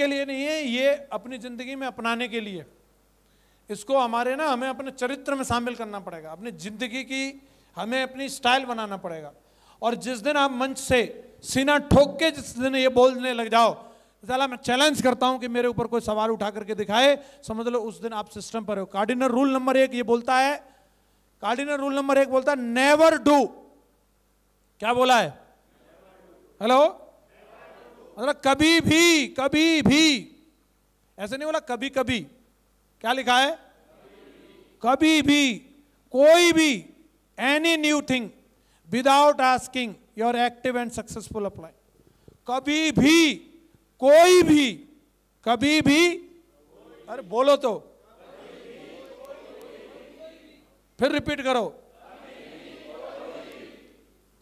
के लिए नहीं है ये अपनी ज़िंदगी में अपनाने के लिए इसको हमारे ना हमें अपने चरित्र में शामिल करना पड़ेगा अपनी ज़िंदगी की हमें अपनी स्टाइल बनाना पड़ेगा और जिस दिन आप मंच से सीना ठोक के जिस दिन ये बोलने लग जाओ साला मैं चैलेंज करता हूं कि मेरे ऊपर कोई सवाल उठा करके दिखाए समझ लो उस दिन आप सिस्टम पर हो कार्डिनल रूल नंबर एक ये बोलता है कार्डिनल रूल नंबर एक बोलता है नेवर डू क्या बोला है हेलो मतलब कभी भी कभी भी ऐसे नहीं बोला कभी कभी क्या लिखा है कभी भी कोई भी any new thing without asking your active and successful apply कभी भी कोई भी कभी भी अरे बोलो तो फिर रिपीट करो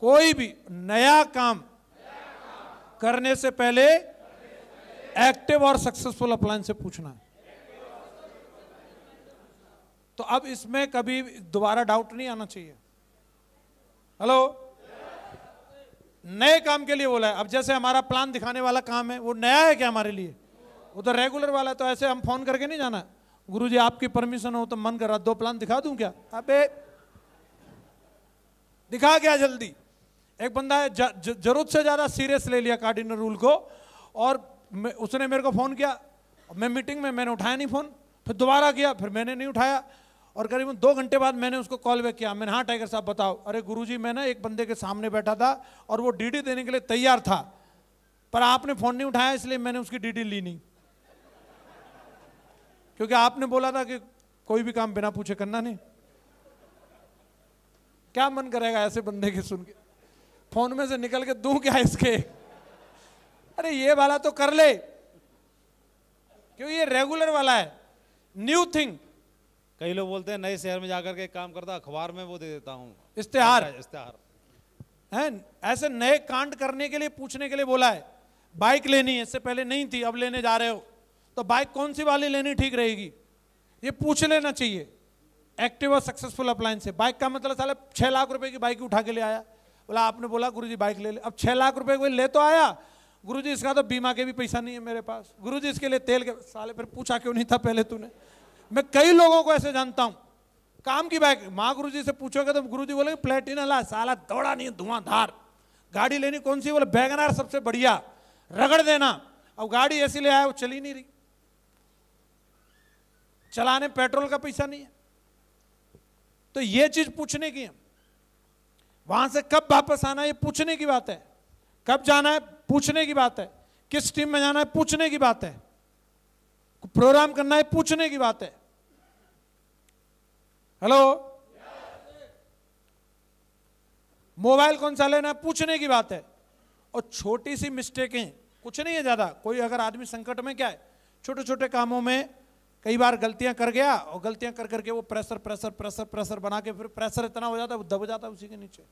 कोई भी नया काम करने से पहले एक्टिव और सक्सेसफुल अप्लायंस से पूछना है तो अब इसमें कभी दोबारा डाउट नहीं आना चाहिए हेलो नए काम के लिए बोला है अब जैसे हमारा प्लान दिखाने वाला काम है वो नया है क्या हमारे लिए वो तो रेगुलर वाला है तो ऐसे हम फोन करके नहीं जाना गुरु जी आपकी परमिशन हो तो मन कर रहा दो प्लान दिखा दूं क्या अबे दिखा क्या जल्दी एक बंदा है जरूरत से ज़्यादा सीरियस ले लिया कार्डिनल रूल को और उसने मेरे को फ़ोन किया मैं मीटिंग में मैंने उठाया नहीं फ़ोन फिर दोबारा किया फिर मैंने नहीं उठाया और करीबन दो घंटे बाद मैंने उसको कॉल बैक किया मैंने हाँ टाइगर साहब बताओ अरे गुरुजी मैं ना एक बंदे के सामने बैठा था और वो डीडी देने के लिए तैयार था पर आपने फ़ोन नहीं उठाया इसलिए मैंने उसकी डीडी ली नहीं क्योंकि आपने बोला था कि कोई भी काम बिना पूछे करना नहीं क्या मन करेगा ऐसे बंदे के सुन के फोन में से निकल के दू क्या इसके अरे ये वाला तो कर ले क्योंकि ये रेगुलर वाला है न्यू थिंग कई लोग बोलते हैं नए शहर में जाकर के काम करता अखबार में वो दे देता हूँ इश्तेहार अच्छा, इश्तेहार है ऐसे नए कांड करने के लिए पूछने के लिए बोला है बाइक लेनी है इससे पहले नहीं थी अब लेने जा रहे हो तो बाइक कौन सी वाली लेनी ठीक रहेगी ये पूछ लेना चाहिए एक्टिव और सक्सेसफुल अप्लायंस है बाइक का मतलब साल छः लाख रुपए की बाइक उठा के ले आया बोला आपने बोला गुरु जी बाइक ले ले अब छः लाख रुपए कोई ले तो आया गुरु जी इसका तो बीमा के भी पैसा नहीं है मेरे पास गुरु जी इसके लिए तेल के साले फिर पूछा क्यों नहीं था पहले तूने मैं कई लोगों को ऐसे जानता हूँ काम की बाइक माँ गुरु जी से पूछोगे तो गुरु जी बोले प्लेटिना ला साला दौड़ा नहीं धुआंधार गाड़ी लेनी कौन सी बोले बैगनार सबसे बढ़िया रगड़ देना अब गाड़ी ऐसी ले आया वो चली नहीं रही चलाने पेट्रोल का पैसा नहीं है तो ये चीज पूछने की है वहां से कब वापस आना ये पूछने की बात है कब जाना है पूछने की बात है किस टीम में जाना है पूछने की बात है प्रोग्राम करना है पूछने की बात है हेलो मोबाइल कौन सा लेना है पूछने की बात है और छोटी सी मिस्टेकें कुछ नहीं है ज़्यादा कोई अगर आदमी संकट में क्या है छोटे छोटे कामों में कई बार गलतियां कर गया और गलतियां कर करके वो प्रेशर प्रेशर प्रेशर प्रेशर बना के फिर प्रेशर इतना हो जाता है दब जाता है उसी के नीचे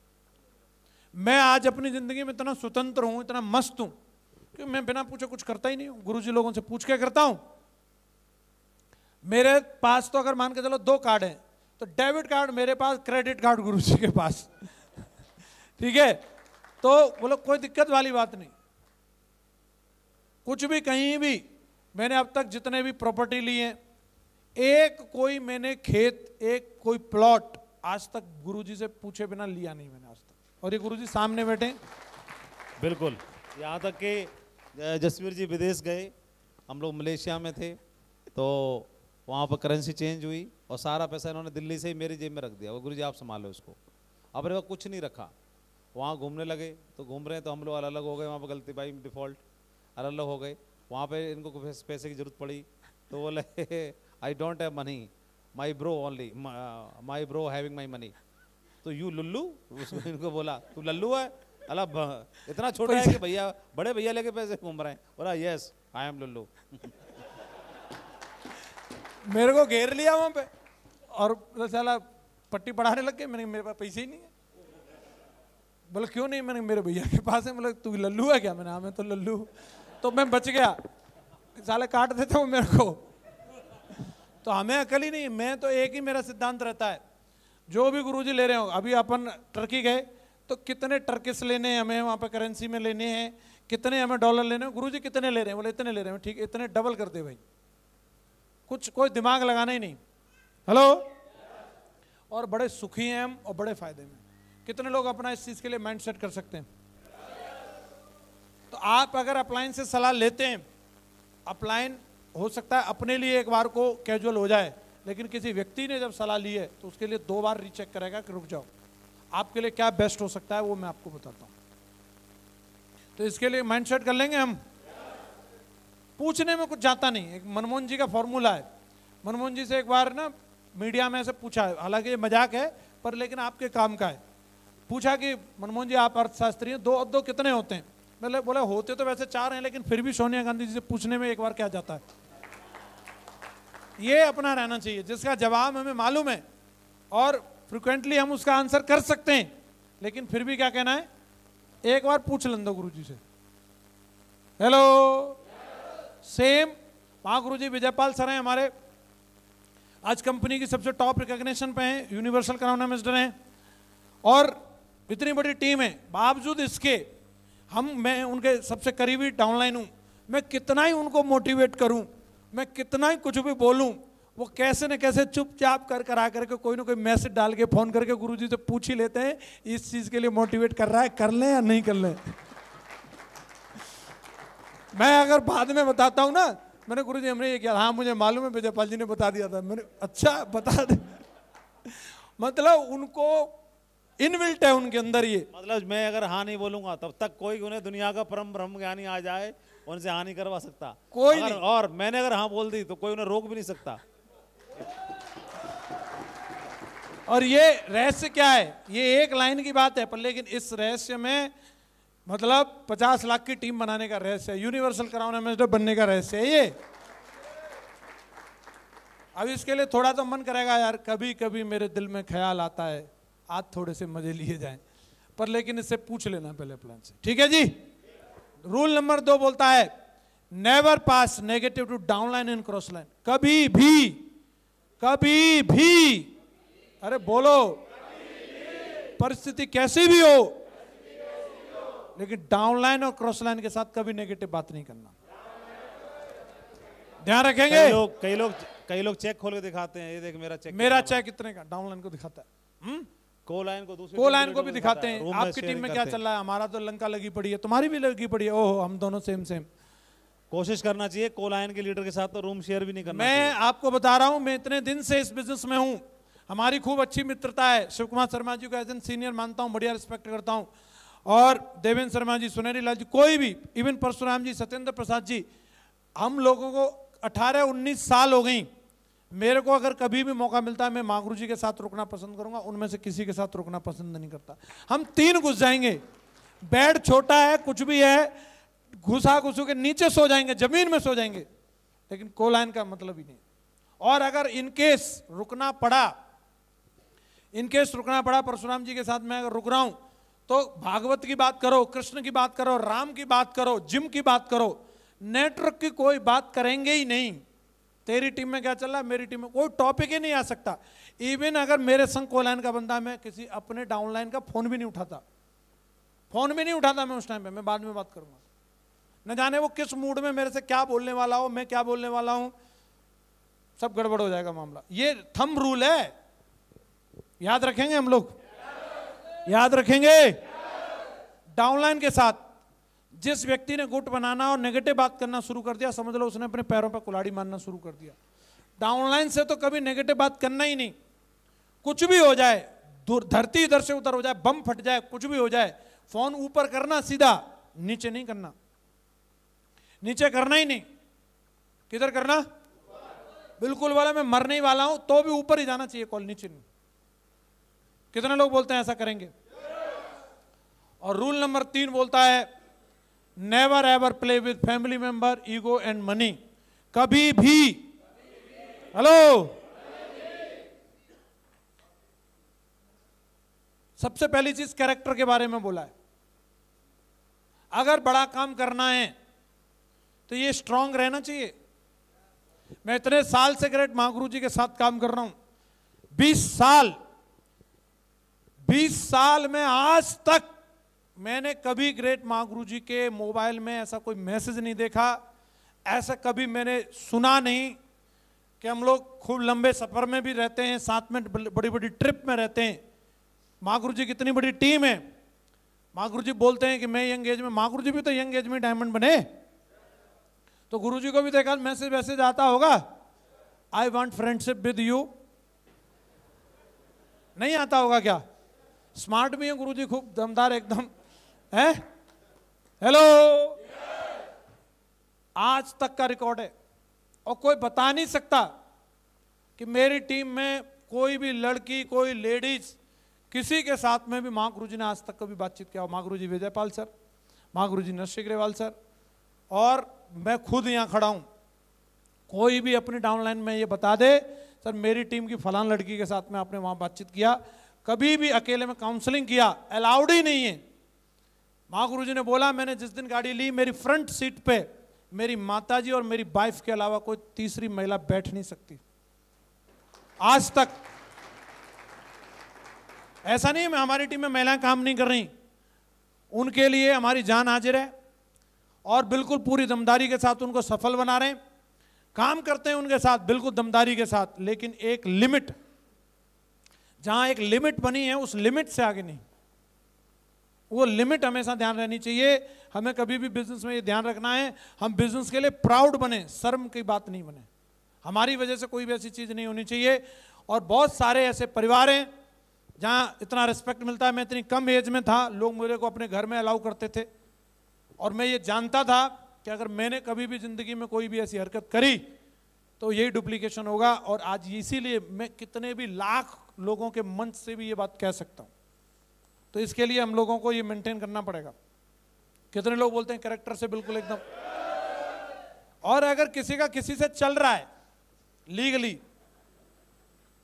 मैं आज अपनी ज़िंदगी में इतना स्वतंत्र हूँ इतना मस्त हूँ कि मैं बिना पूछे कुछ करता ही नहीं हूँ गुरु जी लोगों से पूछ के करता हूँ मेरे पास तो अगर मान के चलो दो कार्ड हैं तो डेबिट कार्ड मेरे पास क्रेडिट कार्ड गुरु जी के पास ठीक है तो बोलो कोई दिक्कत वाली बात नहीं कुछ भी कहीं भी मैंने अब तक जितने भी प्रॉपर्टी लिए एक कोई मैंने खेत एक कोई प्लॉट आज तक गुरुजी से पूछे बिना लिया नहीं मैंने आज तक और ये गुरुजी सामने बैठे बिल्कुल यहाँ तक कि जसवीर जी विदेश गए हम लोग मलेशिया में थे तो वहाँ पर करेंसी चेंज हुई और सारा पैसा इन्होंने दिल्ली से ही मेरी जेब में रख दिया वो गुरु जी आप संभालो उसको अब रे कुछ नहीं रखा वहाँ घूमने लगे तो घूम रहे हैं तो हम लोग अलग अलग हो गए वहाँ पर गलती भाई डिफ़ॉल्ट अलग अलग हो गए वहाँ पे इनको पैसे की जरूरत पड़ी तो बोले I don't have money my bro only my bro having my money तो यू लुल्लू उसने इनको बोला तू लल्लू है अला इतना छोटा है कि भैया बड़े भैया लेके पैसे घूम रहे हैं बोला यस आई एम लुल्लू मेरे को घेर लिया वहाँ पे और साला पट्टी पढ़ाने लग गए मैंने मेरे पास पैसे ही नहीं है बोले क्यों नहीं मैंने मेरे भैया के पास है बोले तू लल्लू है क्या मैंने हाँ मैं तो लल्लू तो मैं बच गया साले काट देते हो मेरे को तो हमें अकल ही नहीं मैं तो एक ही मेरा सिद्धांत रहता है जो भी गुरुजी ले रहे हो अभी अपन टर्की गए तो कितने टर्किस लेने हैं हमें वहाँ पर करेंसी में लेने हैं कितने हमें डॉलर लेने हैं गुरुजी कितने ले रहे हैं बोले इतने ले रहे हैं ठीक इतने डबल कर दे भाई कुछ कोई दिमाग लगाना ही नहीं हेलो और बड़े सुखी हैं हम और बड़े फायदे में कितने लोग अपना इस चीज़ के लिए माइंड सेट कर सकते हैं तो आप अगर अपलाइन से सलाह लेते हैं अपलाइन हो सकता है अपने लिए एक बार को कैजुअल हो जाए लेकिन किसी व्यक्ति ने जब सलाह ली है तो उसके लिए दो बार रीचेक करेगा कि रुक जाओ आपके लिए क्या बेस्ट हो सकता है वो मैं आपको बताता हूँ तो इसके लिए माइंड सेट कर लेंगे हम पूछने में कुछ जाता नहीं एक मनमोहन जी का फॉर्मूला है मनमोहन जी से एक बार ना मीडिया में ऐसे पूछा है हालांकि ये मजाक है पर लेकिन आपके काम का है पूछा कि मनमोहन जी आप अर्थशास्त्री हैं दो अद्दो दो कितने होते हैं मतलब बोला होते तो वैसे चार हैं लेकिन फिर भी सोनिया गांधी जी से पूछने में एक बार क्या जाता है ये अपना रहना चाहिए जिसका जवाब हमें मालूम है और फ्रिक्वेंटली हम उसका आंसर कर सकते हैं लेकिन फिर भी क्या कहना है एक बार पूछ लें दो गुरु जी से हेलो सेम वहाँ गुरु जी विजयपाल सर हैं हमारे आज कंपनी की सबसे टॉप रिकॉग्नेशन पे हैं यूनिवर्सल क्राउन एम्बेसडर हैं और इतनी बड़ी टीम है बावजूद इसके हम मैं उनके सबसे करीबी डाउनलाइन हूँ मैं कितना ही उनको मोटिवेट करूँ मैं कितना ही कुछ भी बोलूँ वो कैसे न कैसे चुपचाप कर कर आ करके कोई ना कोई मैसेज डाल के फ़ोन करके गुरु जी से पूछ ही लेते हैं इस चीज़ के लिए मोटिवेट कर रहा है कर लें या नहीं कर लें मैं अगर बाद में बताता हूँ ना मैंने गुरु जी हमने ये किया हाँ मुझे मालूम है विजयपाल जी ने बता दिया था मैंने अच्छा बता दे मतलब उनको इनविल्ट है उनके अंदर ये मतलब मैं अगर हाँ नहीं बोलूंगा तब तक कोई उन्हें दुनिया का परम ब्रह्म ज्ञानी आ जाए उनसे हानि करवा सकता कोई नहीं। और मैंने अगर हाँ बोल दी तो कोई उन्हें रोक भी नहीं सकता और ये रहस्य क्या है ये एक लाइन की बात है पर लेकिन इस रहस्य में मतलब 50 लाख की टीम बनाने का रहस्य है यूनिवर्सल कराउन एम्बेसडर बनने का रहस्य है ये अब इसके लिए थोड़ा तो मन करेगा यार कभी कभी मेरे दिल में ख्याल आता है आज थोड़े से मजे लिए जाएं पर लेकिन इससे पूछ लेना पहले प्लान से ठीक है जी रूल नंबर दो बोलता है never pass negative to down line and cross line कभी भी कभी भी अरे बोलो परिस्थिति कैसी भी हो लेकिन डाउन लाइन और क्रॉस लाइन के साथ कभी नेगेटिव बात नहीं करना ध्यान रखेंगे कई लोग कई लोग कई लोग चेक खोल के दिखाते हैं ये देख मेरा चेक मेरा चेक कितने का डाउन लाइन को दिखाता है हम्म कोलाइन को दूसरी कोलाइन को भी दिखाते हैं आपकी टीम में क्या चल रहा है हमारा तो लंका लगी पड़ी है तुम्हारी भी लगी पड़ी है ओह हम दोनों सेम सेम कोशिश करना चाहिए कोलायन के लीडर के साथ तो रूम शेयर भी नहीं करना मैं आपको बता रहा हूँ मैं इतने दिन से इस बिजनेस में हूँ हमारी खूब अच्छी मित्रता है शिव कुमार शर्मा जी को एज एन सीनियर मानता हूँ बढ़िया रिस्पेक्ट करता हूँ और देवेंद्र शर्मा जी सुनहरी लाल जी कोई भी इवन परशुराम जी सत्येंद्र प्रसाद जी हम लोगों को 18 19 साल हो गई मेरे को अगर कभी भी मौका मिलता है मैं मागरू जी के साथ रुकना पसंद करूंगा उनमें से किसी के साथ रुकना पसंद नहीं करता हम तीन घुस जाएंगे बेड छोटा है कुछ भी है घुसा घुसू के नीचे सो जाएंगे जमीन में सो जाएंगे लेकिन को लाइन का मतलब ही नहीं और अगर इनकेस रुकना पड़ा इनकेस रुकना पड़ा परशुराम जी के साथ मैं अगर रुक रहा हूं तो भागवत की बात करो कृष्ण की बात करो राम की बात करो जिम की बात करो नेटवर्क की कोई बात करेंगे ही नहीं तेरी टीम में क्या चल रहा है मेरी टीम में कोई टॉपिक ही नहीं आ सकता इवन अगर मेरे संग को लाइन का बंदा मैं किसी अपने डाउनलाइन का फोन भी नहीं उठाता फोन भी नहीं उठाता मैं उस टाइम पे मैं बाद में बात करूंगा न जाने वो किस मूड में मेरे से क्या बोलने वाला हो मैं क्या बोलने वाला हूं सब गड़बड़ हो जाएगा मामला ये थम रूल है याद रखेंगे हम लोग याद रखेंगे डाउनलाइन के साथ जिस व्यक्ति ने गुट बनाना और नेगेटिव बात करना शुरू कर दिया समझ लो उसने अपने पैरों पर कुलाड़ी मारना शुरू कर दिया डाउनलाइन से तो कभी नेगेटिव बात करना ही नहीं कुछ भी हो जाए धरती इधर से उधर हो जाए बम फट जाए कुछ भी हो जाए फोन ऊपर करना सीधा नीचे नहीं करना नीचे करना ही नहीं किधर करना बिल्कुल वाला मैं मरने ही वाला हूं तो भी ऊपर ही जाना चाहिए कॉल नीचे नहीं कितने लोग बोलते हैं ऐसा करेंगे और रूल नंबर तीन बोलता है never ever play with family member ego and money कभी भी हेलो सबसे पहली चीज कैरेक्टर के बारे में बोला है अगर बड़ा काम करना है तो ये स्ट्रांग रहना चाहिए मैं इतने साल से ग्रेट महागुरु जी के साथ काम कर रहा हूं 20 साल 20 साल में आज तक मैंने कभी ग्रेट महागुरु जी के मोबाइल में ऐसा कोई मैसेज नहीं देखा ऐसा कभी मैंने सुना नहीं कि हम लोग खूब लंबे सफ़र में भी रहते हैं साथ में बड़ी बड़ी ट्रिप में रहते हैं महागुरु जी कितनी बड़ी टीम है महागुरु जी बोलते हैं कि मैं यंग एज में महागुरु जी भी तो यंग एज में डायमंड बने तो गुरु जी को भी देखा मैसेज वैसेज आता होगा I want friendship with you नहीं आता होगा क्या स्मार्ट भी है गुरु जी खूब दमदार एकदम हैं हेलो आज तक का रिकॉर्ड है और कोई बता नहीं सकता कि मेरी टीम में कोई भी लड़की कोई लेडीज किसी के साथ में भी माँ गुरु जी ने आज तक कभी बातचीत किया माँ गुरु जी विजयपाल सर माँ गुरु जी नरसिंह ग्रेवाल सर और मैं खुद यहाँ खड़ा हूँ कोई भी अपनी डाउनलाइन में ये बता दे सर मेरी टीम की फलान लड़की के साथ में आपने वहाँ बातचीत किया कभी भी अकेले में काउंसलिंग किया अलाउड ही नहीं है महागुरु जी ने बोला मैंने जिस दिन गाड़ी ली मेरी फ्रंट सीट पे मेरी माताजी और मेरी वाइफ के अलावा कोई तीसरी महिला बैठ नहीं सकती आज तक ऐसा नहीं मैं हमारी टीम में महिलाएं काम नहीं कर रही उनके लिए हमारी जान हाजिर है और बिल्कुल पूरी दमदारी के साथ उनको सफल बना रहे हैं काम करते हैं उनके साथ बिल्कुल दमदारी के साथ लेकिन एक लिमिट जहां एक लिमिट बनी है उस लिमिट से आगे नहीं वो लिमिट हमेशा ध्यान रहनी चाहिए हमें कभी भी बिजनेस में ये ध्यान रखना है हम बिजनेस के लिए प्राउड बने शर्म की बात नहीं बने हमारी वजह से कोई भी ऐसी चीज़ नहीं होनी चाहिए और बहुत सारे ऐसे परिवार हैं जहाँ इतना रिस्पेक्ट मिलता है मैं इतनी कम एज में था लोग मेरे को अपने घर में अलाउ करते थे और मैं ये जानता था कि अगर मैंने कभी भी ज़िंदगी में कोई भी ऐसी हरकत करी तो यही डुप्लीकेशन होगा और आज इसीलिए मैं कितने भी लाख लोगों के मंच से भी ये बात कह सकता हूँ तो इसके लिए हम लोगों को ये मेंटेन करना पड़ेगा कितने लोग बोलते हैं करेक्टर से बिल्कुल एकदम और अगर किसी का किसी से चल रहा है लीगली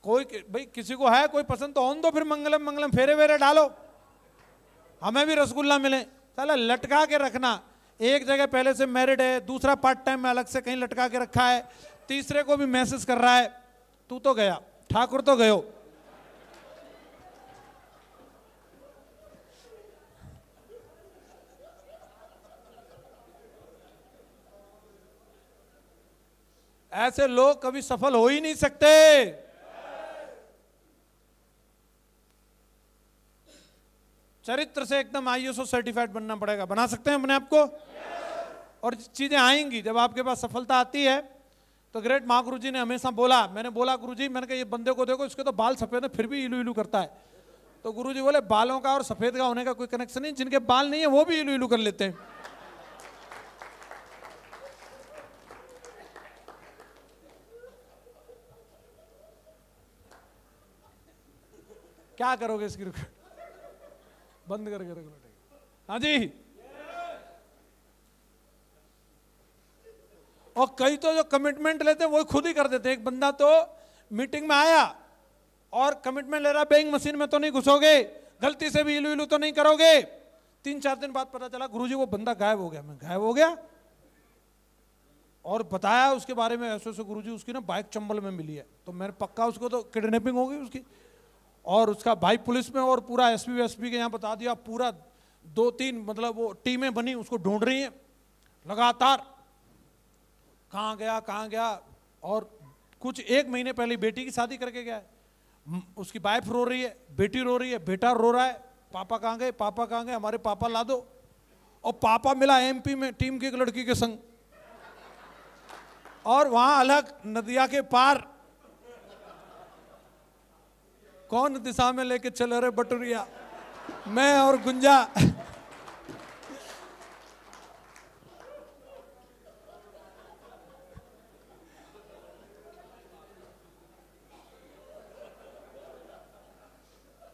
कोई भाई किसी को है कोई पसंद तो ऑन दो फिर मंगलम मंगलम फेरे वेरे डालो हमें भी रसगुल्ला मिले साला लटका के रखना एक जगह पहले से मैरिड है दूसरा पार्ट टाइम में अलग से कहीं लटका के रखा है तीसरे को भी मैसेज कर रहा है तू तो गया ठाकुर तो गयो ऐसे लोग कभी सफल हो ही नहीं सकते चरित्र से एकदम आईएसओ सर्टिफाइड बनना पड़ेगा बना सकते हैं अपने आप को और चीजें आएंगी जब आपके पास सफलता आती है तो ग्रेट माँ जी ने हमेशा बोला मैंने बोला गुरु जी मैंने कहा ये बंदे को देखो इसके तो बाल सफेद है फिर भी इलू इलू करता है तो गुरु जी बोले बालों का और सफेद का होने का कोई कनेक्शन नहीं जिनके बाल नहीं है वो भी इलू इलू कर लेते हैं क्या करोगे इसकी रुक बंद करके रख लो हाँ जी और कई तो जो कमिटमेंट लेते हैं वो खुद ही कर देते हैं एक बंदा तो मीटिंग में आया और कमिटमेंट ले रहा बैंक मशीन में तो नहीं घुसोगे गलती से भी इलू इलू तो नहीं करोगे तीन चार दिन बाद पता चला गुरुजी वो बंदा गायब हो गया मैं गायब हो गया और बताया उसके बारे में ऐसे ऐसे गुरुजी उसकी ना बाइक चंबल में मिली है तो मैंने पक्का उसको तो किडनेपिंग हो गई उसकी और उसका भाई पुलिस में और पूरा एस पी पी के यहाँ बता दिया पूरा दो तीन मतलब वो टीमें बनी उसको ढूंढ रही हैं लगातार कहाँ गया कहाँ गया और कुछ एक महीने पहले बेटी की शादी करके गया है उसकी वाइफ रो रही है बेटी रो रही है बेटा रो रहा है पापा कहाँ गए पापा कहाँ गए हमारे पापा ला दो और पापा मिला एमपी में टीम की एक लड़की के संग और वहाँ अलग नदिया के पार कौन दिशा में लेके चल रहे बटुरिया मैं और गुंजा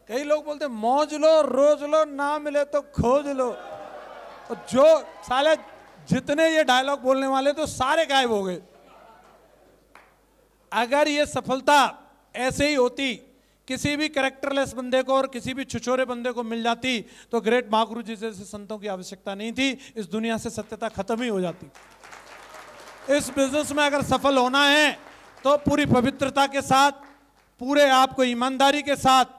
कई लोग बोलते मौज लो रोज लो ना मिले तो खोज लो और जो साले जितने ये डायलॉग बोलने वाले तो सारे गायब हो गए अगर ये सफलता ऐसे ही होती किसी भी करेक्टरलेस बंदे को और किसी भी छुछोरे बंदे को मिल जाती तो ग्रेट महागुरु जी जैसे संतों की आवश्यकता नहीं थी इस दुनिया से सत्यता खत्म ही हो जाती इस बिजनेस में अगर सफल होना है तो पूरी पवित्रता के साथ पूरे आपको ईमानदारी के साथ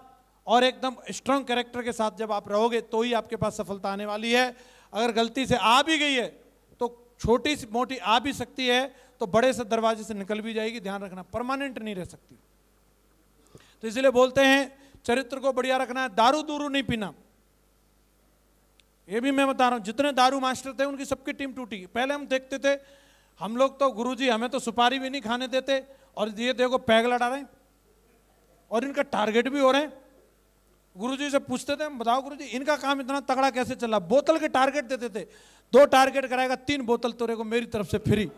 और एकदम स्ट्रांग कैरेक्टर के साथ जब आप रहोगे तो ही आपके पास सफलता आने वाली है अगर गलती से आ भी गई है तो छोटी सी मोटी आ भी सकती है तो बड़े से दरवाजे से निकल भी जाएगी ध्यान रखना परमानेंट नहीं रह सकती तो इसलिए बोलते हैं चरित्र को बढ़िया रखना है दारू दूरू नहीं पीना ये भी मैं बता रहा हूँ जितने दारू मास्टर थे उनकी सबकी टीम टूटी पहले हम देखते थे हम लोग तो गुरुजी हमें तो सुपारी भी नहीं खाने देते और ये देखो पैग लड़ा रहे हैं और इनका टारगेट भी हो रहे हैं गुरुजी से पूछते थे बताओ गुरुजी इनका काम इतना तगड़ा कैसे चला बोतल के टारगेट देते थे दो टारगेट कराएगा तीन बोतल तोरे को मेरी तरफ से फ्री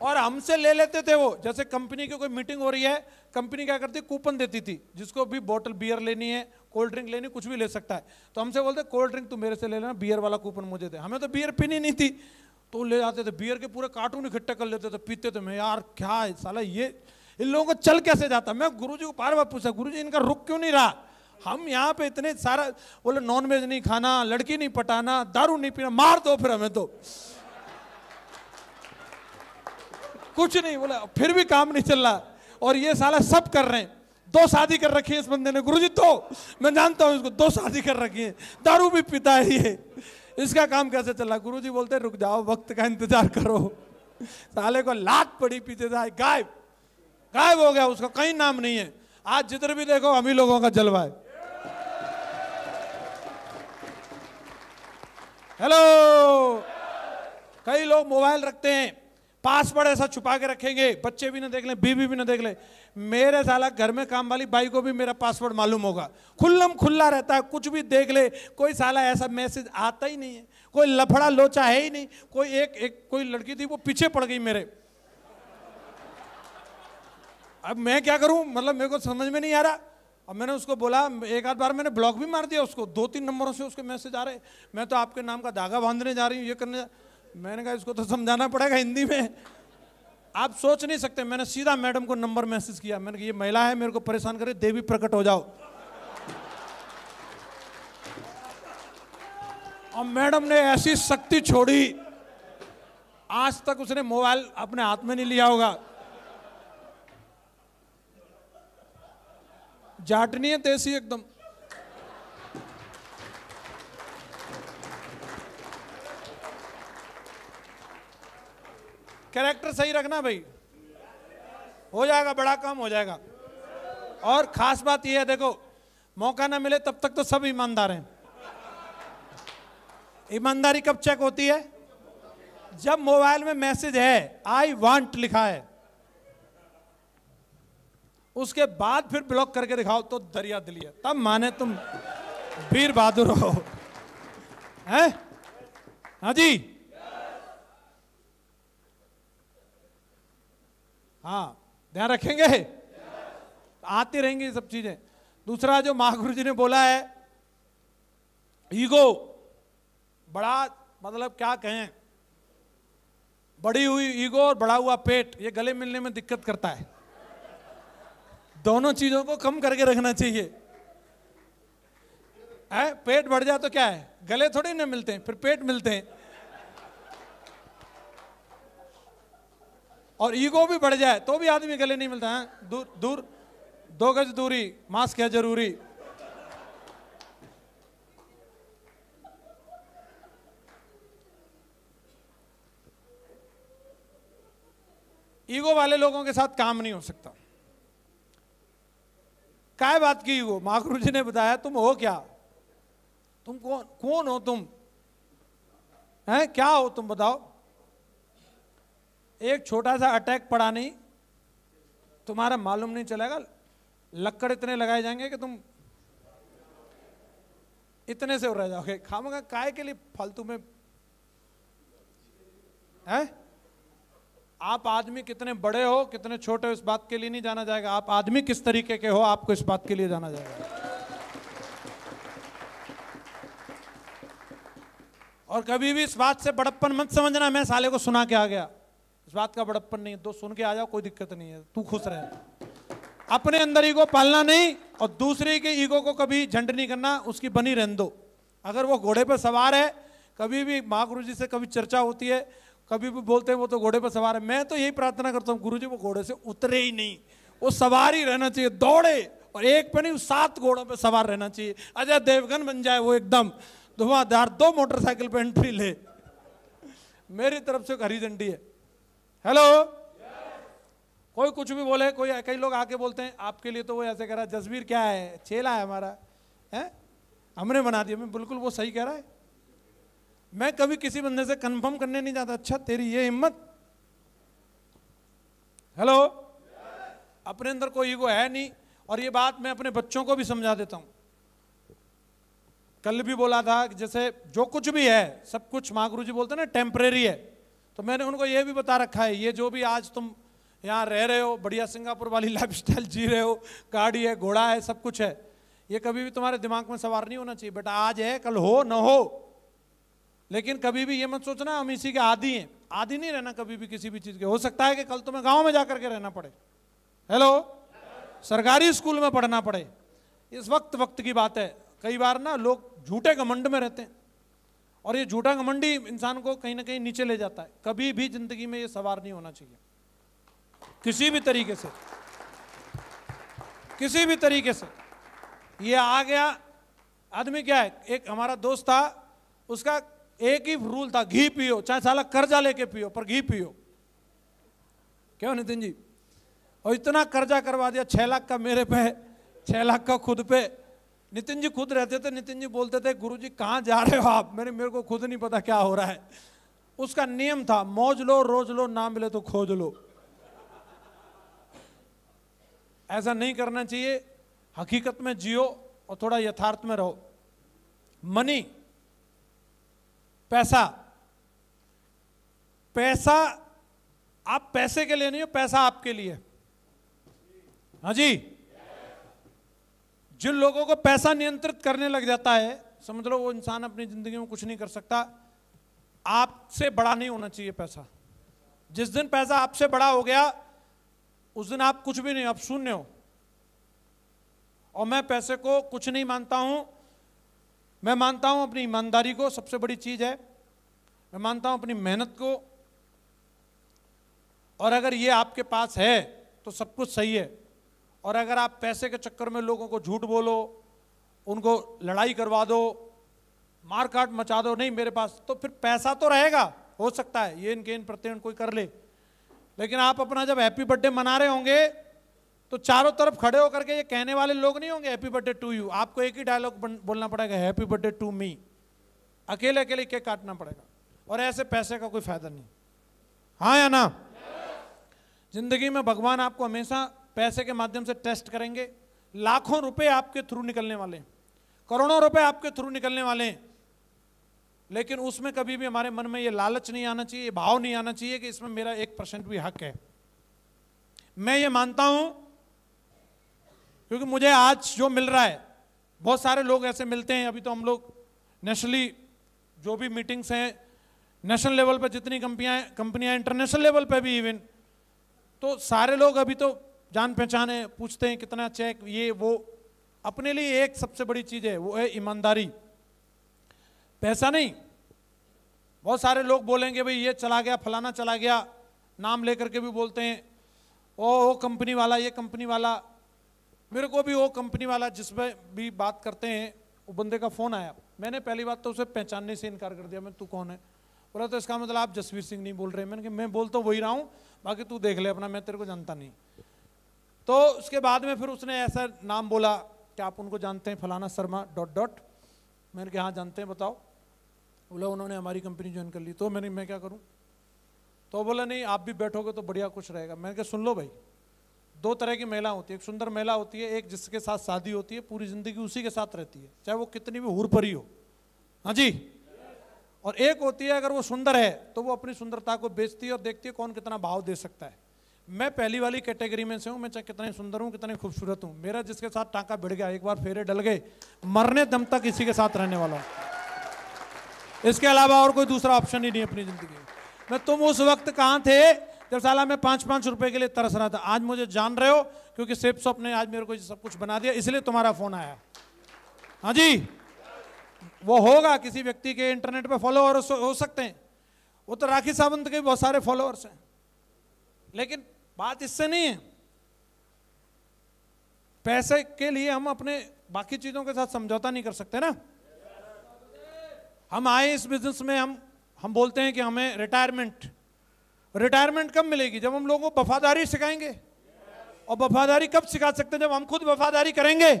और हमसे ले लेते थे वो जैसे कंपनी की कोई मीटिंग हो रही है कंपनी क्या करती कूपन देती थी जिसको भी बोतल बियर लेनी है कोल्ड ड्रिंक लेनी कुछ भी ले सकता है तो हमसे बोलते कोल्ड ड्रिंक तू मेरे से ले लेना बियर वाला कूपन मुझे दे हमें तो बियर पीनी नहीं थी तो ले जाते थे बियर के पूरे कार्टून इकट्ठे कर लेते थे पीते थे मैं यार क्या है साला ये इन लोगों को चल कैसे जाता मैं गुरु को बार बार पूछा गुरु इनका रुक क्यों नहीं रहा हम यहाँ पे इतने सारा बोले नॉन नहीं खाना लड़की नहीं पटाना दारू नहीं पीना मार दो फिर हमें तो कुछ नहीं बोला फिर भी काम नहीं चल रहा और ये साला सब कर रहे हैं दो शादी कर रखी है इस बंदे ने गुरुजी तो मैं जानता हूँ इसको दो शादी कर रखी है दारू भी पीता है इसका काम कैसे चल रहा गुरु जी बोलते रुक जाओ वक्त का इंतजार करो साले को लात पड़ी पीछे जाए गायब गायब हो गया उसका कहीं नाम नहीं है आज जिधर भी देखो हम ही लोगों का जलवा है हेलो कई लोग मोबाइल रखते हैं पासवर्ड ऐसा छुपा के रखेंगे बच्चे भी ना देख लें बीवी भी ना देख लें मेरे साला घर में काम वाली भाई को भी मेरा पासवर्ड मालूम होगा खुल्लम खुल्ला रहता है कुछ भी देख ले कोई साला ऐसा मैसेज आता ही नहीं है कोई लफड़ा लोचा है ही नहीं कोई एक एक कोई लड़की थी वो पीछे पड़ गई मेरे अब मैं क्या करूं मतलब मेरे को समझ में नहीं आ रहा अब मैंने उसको बोला एक आध बार मैंने ब्लॉक भी मार दिया उसको दो तीन नंबरों से उसके मैसेज आ रहे मैं तो आपके नाम का धागा बांधने जा रही हूँ ये करने जा मैंने कहा इसको तो समझाना पड़ेगा हिंदी में आप सोच नहीं सकते मैंने सीधा मैडम को नंबर मैसेज किया मैंने कहा ये महिला है मेरे को परेशान करे देवी प्रकट हो जाओ और मैडम ने ऐसी शक्ति छोड़ी आज तक उसने मोबाइल अपने हाथ में नहीं लिया होगा जाटनी है देसी एकदम कैरेक्टर सही रखना भाई हो जाएगा बड़ा काम हो जाएगा और खास बात यह है देखो मौका ना मिले तब तक तो सब ईमानदार हैं ईमानदारी कब चेक होती है जब मोबाइल में मैसेज है आई वांट लिखा है उसके बाद फिर ब्लॉक करके दिखाओ तो दरिया दिली है तब माने तुम वीर बहादुर हो हैं हाँ जी हाँ ध्यान रखेंगे तो आती रहेंगी सब चीजें दूसरा जो महागुरु जी ने बोला है ईगो बड़ा मतलब क्या कहें बड़ी हुई ईगो और बड़ा हुआ पेट ये गले मिलने में दिक्कत करता है दोनों चीजों को कम करके रखना चाहिए है पेट बढ़ जाए तो क्या है गले थोड़ी ना मिलते हैं फिर पेट मिलते हैं और ईगो भी बढ़ जाए तो भी आदमी गले नहीं मिलता है दूर दूर दो गज दूरी मास्क है जरूरी ईगो वाले लोगों के साथ काम नहीं हो सकता काय बात की ईगो माकुरु जी ने बताया तुम हो क्या तुम कौन कौन हो तुम हैं क्या हो तुम बताओ एक छोटा सा अटैक पड़ा नहीं तुम्हारा मालूम नहीं चलेगा लक्कड़ इतने लगाए जाएंगे कि तुम इतने से रह जाओगे खामोगा काय के लिए फालतू में है आप आदमी कितने बड़े हो कितने छोटे हो इस बात के लिए नहीं जाना जाएगा आप आदमी किस तरीके के हो आपको इस बात के लिए जाना जाएगा और कभी भी इस बात से बड़प्पन मत समझना मैं साले को सुना के आ गया इस बात का बड़प्पन नहीं है दो सुन के आ जाओ कोई दिक्कत नहीं है तू खुश रह अपने अंदर ईगो पालना नहीं और दूसरे के ईगो को कभी झंड नहीं करना उसकी बनी रहने दो अगर वो घोड़े पर सवार है कभी भी महागुरु जी से कभी चर्चा होती है कभी भी बोलते हैं वो तो घोड़े पर सवार है मैं तो यही प्रार्थना करता हूँ गुरु जी वो घोड़े से उतरे ही नहीं वो सवार ही रहना चाहिए दौड़े और एक पे नहीं सात घोड़ों पे सवार रहना चाहिए अजय देवगन बन जाए वो एकदम धुआंधार दो मोटरसाइकिल पे एंट्री ले मेरी तरफ से हरी झंडी है हेलो कोई कुछ भी बोले कोई कई लोग आके बोलते हैं आपके लिए तो वो ऐसे कह रहा है जसवीर क्या है चेला है हमारा है हमने बना दिया मैं बिल्कुल वो सही कह रहा है मैं कभी किसी बंदे से कंफर्म करने नहीं जाता अच्छा तेरी ये हिम्मत हेलो अपने अंदर कोई ईगो है नहीं और ये बात मैं अपने बच्चों को भी समझा देता हूँ कल भी बोला था जैसे जो कुछ भी है सब कुछ महागुरु जी बोलते ना टेम्परेरी है तो मैंने उनको ये भी बता रखा है ये जो भी आज तुम यहाँ रह रहे हो बढ़िया सिंगापुर वाली लाइफ जी रहे हो गाड़ी है घोड़ा है सब कुछ है ये कभी भी तुम्हारे दिमाग में सवार नहीं होना चाहिए बेटा आज है कल हो न हो लेकिन कभी भी ये मत सोचना हम इसी के आदि हैं आदि नहीं रहना कभी भी किसी भी चीज़ के हो सकता है कि कल तुम्हें गांव में जा के रहना पड़े हेलो सरकारी स्कूल में पढ़ना पड़े इस वक्त वक्त की बात है कई बार ना लोग झूठे घमंड में रहते हैं और ये झूठा घमंडी इंसान को कहीं ना कहीं नीचे ले जाता है कभी भी जिंदगी में ये सवार नहीं होना चाहिए किसी भी तरीके से किसी भी तरीके से ये आ गया आदमी क्या है एक हमारा दोस्त था उसका एक ही रूल था घी पियो चाहे साला कर्जा लेके पियो पर घी पियो क्यों नितिन जी और इतना कर्जा करवा दिया छह लाख का मेरे पे छह लाख का खुद पे नितिन जी खुद रहते थे नितिन जी बोलते थे गुरु जी कहाँ जा रहे हो आप मेरे मेरे को खुद नहीं पता क्या हो रहा है उसका नियम था मौज लो रोज लो ना मिले तो खोज लो ऐसा नहीं करना चाहिए हकीकत में जियो और थोड़ा यथार्थ में रहो मनी पैसा पैसा आप पैसे के लिए नहीं हो पैसा आपके लिए हाँ जी जिन लोगों को पैसा नियंत्रित करने लग जाता है समझ लो वो इंसान अपनी ज़िंदगी में कुछ नहीं कर सकता आपसे बड़ा नहीं होना चाहिए पैसा जिस दिन पैसा आपसे बड़ा हो गया उस दिन आप कुछ भी नहीं आप शून्य हो और मैं पैसे को कुछ नहीं मानता हूं मैं मानता हूं अपनी ईमानदारी को सबसे बड़ी चीज़ है मैं मानता हूं अपनी मेहनत को और अगर ये आपके पास है तो सब कुछ सही है और अगर आप पैसे के चक्कर में लोगों को झूठ बोलो उनको लड़ाई करवा दो मार काट मचा दो नहीं मेरे पास तो फिर पैसा तो रहेगा हो सकता है ये इनके इन प्रत्ययन कोई कर ले लेकिन आप अपना जब हैप्पी बर्थडे मना रहे होंगे तो चारों तरफ खड़े होकर के ये कहने वाले लोग नहीं होंगे हैप्पी बर्थडे टू यू आपको एक ही डायलॉग बोलना पड़ेगा हैप्पी बर्थडे टू मी अकेले अकेले केक काटना पड़ेगा और ऐसे पैसे का कोई फायदा नहीं हाँ या ना जिंदगी में भगवान आपको हमेशा पैसे के माध्यम से टेस्ट करेंगे लाखों रुपए आपके थ्रू निकलने वाले हैं करोड़ों रुपए आपके थ्रू निकलने वाले हैं लेकिन उसमें कभी भी हमारे मन में ये लालच नहीं आना चाहिए भाव नहीं आना चाहिए कि इसमें मेरा एक परसेंट भी हक है मैं ये मानता हूं क्योंकि मुझे आज जो मिल रहा है बहुत सारे लोग ऐसे मिलते हैं अभी तो हम लोग नेशनली जो भी मीटिंग्स हैं नेशनल लेवल पर जितनी कंपनियां कंपनियां इंटरनेशनल लेवल पर भी इवन तो सारे लोग अभी तो जान पहचाने पूछते हैं कितना चेक ये वो अपने लिए एक सबसे बड़ी चीज़ है वो है ईमानदारी पैसा नहीं बहुत सारे लोग बोलेंगे भाई ये चला गया फलाना चला गया नाम लेकर के भी बोलते हैं ओ ओ कंपनी वाला ये कंपनी वाला मेरे को भी वो कंपनी वाला जिसमें भी बात करते हैं वो बंदे का फ़ोन आया मैंने पहली बात तो उसे पहचानने से इनकार कर दिया मैं तू कौन है बोला तो इसका मतलब आप जसवीर सिंह नहीं बोल रहे मैंने कहा मैं बोल तो वही रहा हूँ बाकी तू देख ले अपना मैं तेरे को जानता नहीं तो उसके बाद में फिर उसने ऐसा नाम बोला कि आप उनको जानते हैं फलाना शर्मा डॉट डॉट मैंने कहा हाँ जानते हैं बताओ बोला उन्होंने हमारी कंपनी ज्वाइन कर ली तो मैंने मैं क्या करूँ तो बोला नहीं आप भी बैठोगे तो बढ़िया कुछ रहेगा मैंने कहा सुन लो भाई दो तरह की महिला होती है एक सुंदर महिला होती है एक जिसके साथ शादी होती है पूरी जिंदगी उसी के साथ रहती है चाहे वो कितनी भी हुरपरी हो हाँ जी और एक होती है अगर वो सुंदर है तो वो अपनी सुंदरता को बेचती है और देखती है कौन कितना भाव दे सकता है मैं पहली वाली कैटेगरी में से हूँ मैं चाहे कितने सुंदर हूँ कितने खूबसूरत हूँ मेरा जिसके साथ टांका भिड़ गया एक बार फेरे डल गए मरने दम तक इसी के साथ रहने वाला हूँ इसके अलावा और कोई दूसरा ऑप्शन ही नहीं अपनी ज़िंदगी में मैं तुम उस वक्त कहाँ थे जब साला मैं पाँच पाँच रुपए के लिए तरस रहा था आज मुझे जान रहे हो क्योंकि सेफ सॉप ने आज मेरे को सब कुछ बना दिया इसलिए तुम्हारा फ़ोन आया हाँ जी वो होगा किसी व्यक्ति के इंटरनेट पर फॉलोअर्स हो सकते हैं वो तो राखी सावंत के बहुत सारे फॉलोअर्स हैं लेकिन बात इससे नहीं है पैसे के लिए हम अपने बाकी चीजों के साथ समझौता नहीं कर सकते ना हम आए इस बिजनेस में हम हम बोलते हैं कि हमें रिटायरमेंट रिटायरमेंट कब मिलेगी जब हम लोगों को वफादारी सिखाएंगे और वफादारी कब सिखा सकते हैं जब हम खुद वफादारी करेंगे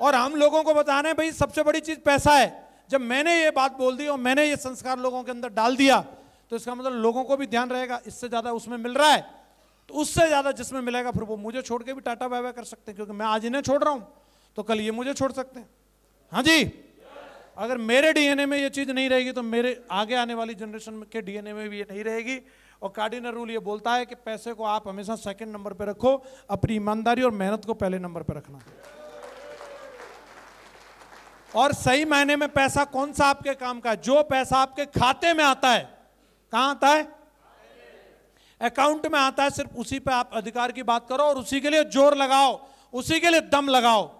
और हम लोगों को बता रहे हैं भाई सबसे बड़ी चीज पैसा है जब मैंने ये बात बोल दी और मैंने ये संस्कार लोगों के अंदर डाल दिया तो इसका मतलब लोगों को भी ध्यान रहेगा इससे ज्यादा उसमें मिल रहा है तो उससे ज़्यादा जिसमें मिलेगा फिर वो मुझे छोड़ के भी टाटा बाय बाय कर सकते हैं क्योंकि मैं आज इन्हें छोड़ रहा हूं तो कल ये मुझे छोड़ सकते हैं हाँ जी अगर मेरे डीएनए में ये चीज़ नहीं रहेगी तो मेरे आगे आने वाली जनरेशन के डीएनए में भी ये नहीं रहेगी और कार्डिनल रूल ये बोलता है कि पैसे को आप हमेशा सेकंड नंबर पर रखो अपनी ईमानदारी और मेहनत को पहले नंबर पर रखना और सही मायने में पैसा कौन सा आपके काम का है जो पैसा आपके खाते में आता है कहां आता है अकाउंट में आता है सिर्फ उसी पे आप अधिकार की बात करो और उसी के लिए जोर लगाओ उसी के लिए दम लगाओ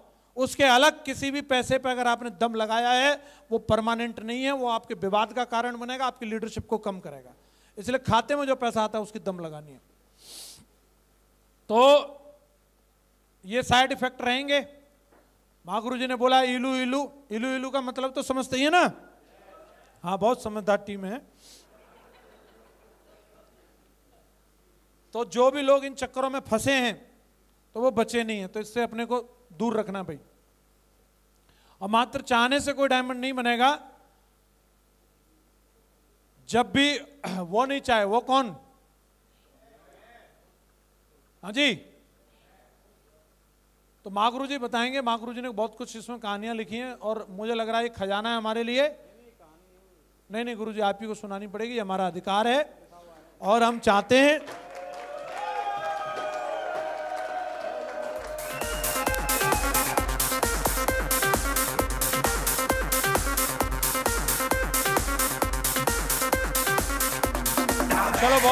उसके अलग किसी भी पैसे पे अगर आपने दम लगाया है वो परमानेंट नहीं है वो आपके विवाद का कारण बनेगा आपकी लीडरशिप को कम करेगा इसलिए खाते में जो पैसा आता है उसकी दम लगानी है तो ये साइड इफेक्ट रहेंगे महागुरु जी ने बोला इलू इलू इलू इलू का मतलब तो समझते ही है ना हाँ बहुत समझदार टीम है तो जो भी लोग इन चक्करों में फंसे हैं तो वो बचे नहीं हैं तो इससे अपने को दूर रखना भाई और मात्र चाहने से कोई डायमंड नहीं बनेगा जब भी वो नहीं चाहे वो कौन हाँ जी तो गुरु जी बताएंगे गुरु जी ने बहुत कुछ इसमें कहानियां लिखी हैं और मुझे लग रहा है खजाना है हमारे लिए नहीं नहीं गुरु जी आप ही को सुनानी पड़ेगी हमारा अधिकार है और हम चाहते हैं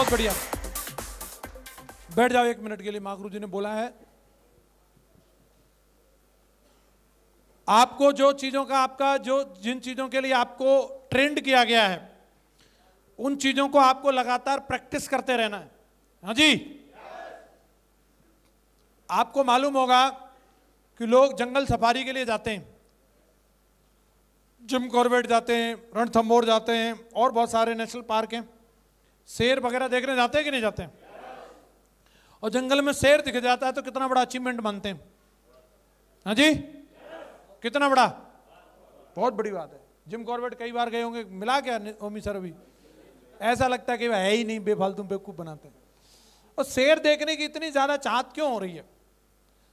बहुत बढ़िया बैठ जाओ एक मिनट के लिए महागुरु जी ने बोला है आपको जो चीजों का आपका जो जिन चीजों के लिए आपको ट्रेंड किया गया है उन चीजों को आपको लगातार प्रैक्टिस करते रहना है हाँ जी आपको मालूम होगा कि लोग जंगल सफारी के लिए जाते हैं जिम कॉर्बेट जाते हैं रणथम्बोर जाते हैं और बहुत सारे नेशनल पार्क हैं शेर वगैरह देखने जाते हैं कि नहीं जाते और जंगल में शेर दिख जाता है तो कितना बड़ा अचीवमेंट मानते हैं हाँ जी कितना बड़ा बहुत बड़ी बात है जिम कॉर्बेट कई बार गए होंगे मिला क्या ओमी सर अभी ऐसा लगता है कि है ही नहीं बेफालतू बेवकूफ़ बनाते हैं और शेर देखने की इतनी ज़्यादा चाहत क्यों हो रही है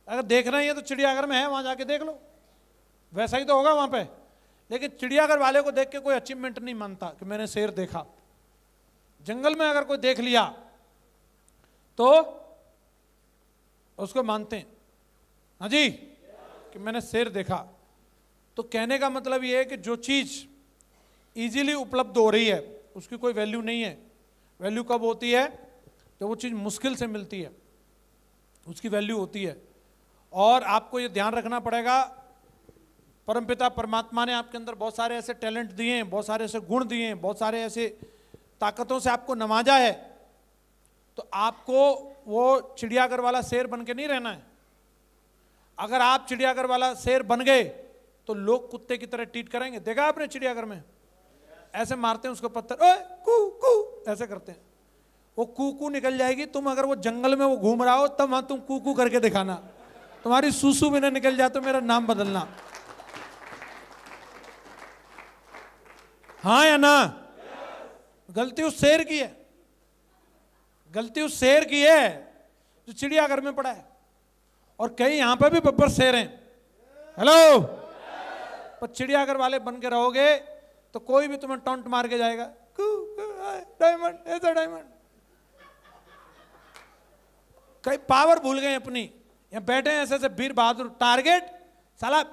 अगर देखना ही है तो चिड़ियाघर में है वहां जाके देख लो वैसा ही तो होगा वहां पे लेकिन चिड़ियाघर वाले को देख के कोई अचीवमेंट नहीं मानता कि मैंने शेर देखा जंगल में अगर कोई देख लिया तो उसको मानते हैं हाँ जी कि मैंने शेर देखा तो कहने का मतलब ये है कि जो चीज़ इजीली उपलब्ध हो रही है उसकी कोई वैल्यू नहीं है वैल्यू कब होती है जब वो चीज़ मुश्किल से मिलती है उसकी वैल्यू होती है और आपको ये ध्यान रखना पड़ेगा परमपिता परमात्मा ने आपके अंदर बहुत सारे ऐसे टैलेंट दिए हैं बहुत सारे ऐसे गुण दिए हैं बहुत सारे ऐसे ताकतों से आपको नवाजा है तो आपको वो चिड़ियाघर वाला शेर बन के नहीं रहना है अगर आप चिड़ियाघर वाला शेर बन गए तो लोग कुत्ते की तरह ट्रीट करेंगे देखा आपने चिड़ियाघर में ऐसे मारते हैं उसको पत्थर ओए कू कू ऐसे करते हैं वो कू निकल जाएगी तुम अगर वो जंगल में वो घूम रहा हो तब हाँ तुम कू करके दिखाना तुम्हारी भी ना निकल जाए तो मेरा नाम बदलना हाँ या ना गलती उस शेर की है गलती उस शेर की है जो चिड़ियाघर में पड़ा है और कई यहां पे भी बब्बर शेर हैं हेलो पर चिड़ियाघर वाले बन के रहोगे तो कोई भी तुम्हें टोंट मार के जाएगा डायमंड डायमंड कई पावर भूल गए अपनी यहां बैठे हैं ऐसे ऐसे वीर बहादुर टारगेट साला